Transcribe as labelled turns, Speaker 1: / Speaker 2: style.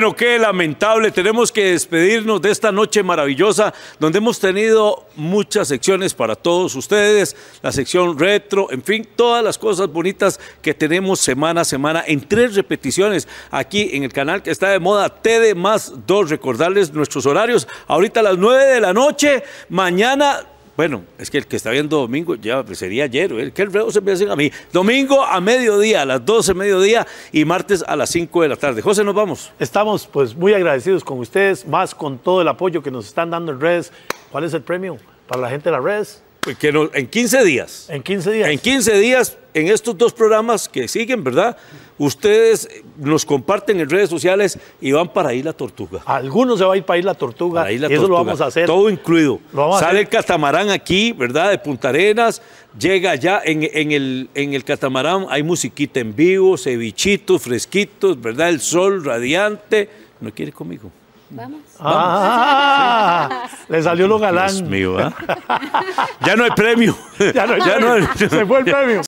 Speaker 1: Bueno, qué lamentable. Tenemos que despedirnos de esta noche maravillosa donde hemos tenido muchas secciones para todos ustedes, la sección retro, en fin, todas las cosas bonitas que tenemos semana a semana en tres repeticiones aquí en el canal que está de moda TD más 2. Recordarles nuestros horarios. Ahorita a las nueve de la noche, mañana bueno, es que el que está viendo domingo ya sería ayer. que ¿eh? ¿Qué reo se me a mí?
Speaker 2: Domingo a mediodía, a las 12 de mediodía y martes a las 5 de la tarde. José, nos vamos. Estamos pues muy agradecidos con ustedes, más con todo el apoyo que nos están dando en redes. ¿Cuál es el premio para la gente de la redes? Pues que en 15 días. En 15 días. En 15 días en estos
Speaker 1: dos programas que siguen, ¿verdad? Ustedes nos comparten en redes sociales y
Speaker 2: van para ir la Tortuga. Algunos se van a ir para la Tortuga. Tortuga. Eso lo vamos a hacer. Todo incluido. Sale
Speaker 1: el catamarán aquí, ¿verdad? De Punta Arenas, llega ya en, el, catamarán, hay musiquita en vivo, cevichitos, fresquitos, ¿verdad? El sol radiante. ¿No quiere conmigo?
Speaker 2: Vamos. Ah, le salió lo galán. Dios mío, ¿eh?
Speaker 1: ya no hay premio. Ya no hay, premio. Se fue el premio.